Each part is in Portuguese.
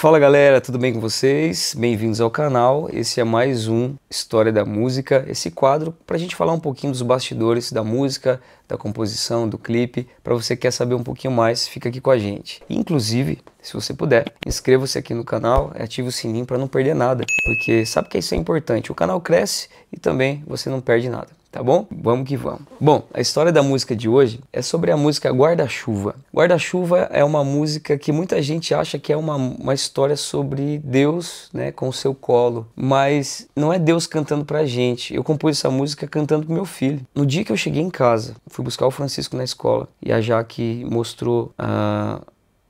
Fala galera, tudo bem com vocês? Bem-vindos ao canal. Esse é mais um História da Música, esse quadro para a gente falar um pouquinho dos bastidores da música, da composição, do clipe. Para você que quer saber um pouquinho mais, fica aqui com a gente. Inclusive, se você puder, inscreva-se aqui no canal, ative o sininho para não perder nada, porque sabe que isso é importante. O canal cresce e também você não perde nada tá bom? Vamos que vamos. Bom, a história da música de hoje é sobre a música Guarda-Chuva. Guarda-Chuva é uma música que muita gente acha que é uma, uma história sobre Deus, né, com o seu colo, mas não é Deus cantando pra gente. Eu compus essa música cantando pro meu filho. No dia que eu cheguei em casa, fui buscar o Francisco na escola e a Jaque mostrou a ah,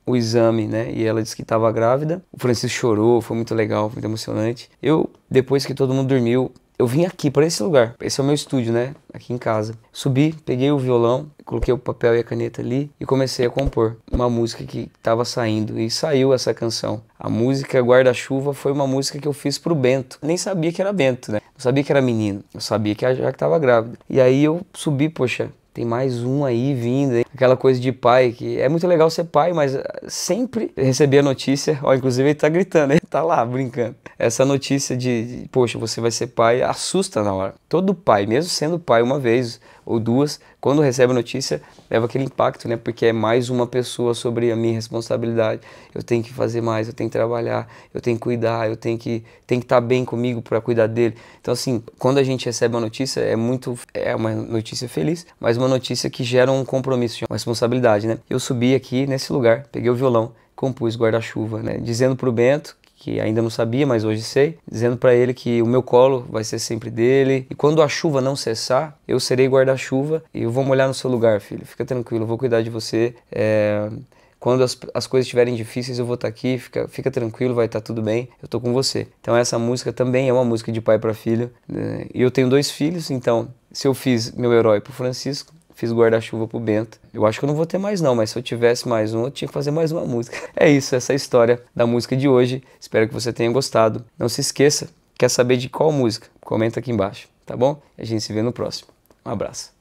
o exame, né? E ela disse que estava grávida. O Francisco chorou, foi muito legal, foi muito emocionante. Eu, depois que todo mundo dormiu, eu vim aqui, para esse lugar. Esse é o meu estúdio, né? Aqui em casa. Subi, peguei o violão, coloquei o papel e a caneta ali e comecei a compor uma música que estava saindo. E saiu essa canção. A música Guarda-Chuva foi uma música que eu fiz pro Bento. Nem sabia que era Bento, né? Não sabia que era menino. Eu sabia que já estava grávida. E aí eu subi, poxa, tem mais um aí vindo, hein? aquela coisa de pai, que é muito legal ser pai, mas sempre receber a notícia, ó, inclusive ele tá gritando, ele tá lá brincando essa notícia de, de, poxa, você vai ser pai, assusta na hora. Todo pai, mesmo sendo pai uma vez ou duas, quando recebe a notícia, leva aquele impacto, né? Porque é mais uma pessoa sobre a minha responsabilidade. Eu tenho que fazer mais, eu tenho que trabalhar, eu tenho que cuidar, eu tenho que tenho que estar tá bem comigo para cuidar dele. Então assim, quando a gente recebe uma notícia, é muito é uma notícia feliz, mas uma notícia que gera um compromisso, uma responsabilidade, né? Eu subi aqui nesse lugar, peguei o violão, compus guarda-chuva, né? Dizendo pro Bento que ainda não sabia, mas hoje sei, dizendo para ele que o meu colo vai ser sempre dele e quando a chuva não cessar, eu serei guarda-chuva e eu vou molhar no seu lugar, filho. Fica tranquilo, eu vou cuidar de você. É quando as, as coisas estiverem difíceis, eu vou estar tá aqui, fica, fica tranquilo, vai estar tá tudo bem, eu estou com você. Então essa música também é uma música de pai para filho. Né? E eu tenho dois filhos, então se eu fiz meu herói para Francisco, fiz guarda-chuva pro Bento. Eu acho que eu não vou ter mais não, mas se eu tivesse mais um, eu tinha que fazer mais uma música. É isso, essa é a história da música de hoje. Espero que você tenha gostado. Não se esqueça, quer saber de qual música? Comenta aqui embaixo, tá bom? A gente se vê no próximo. Um abraço.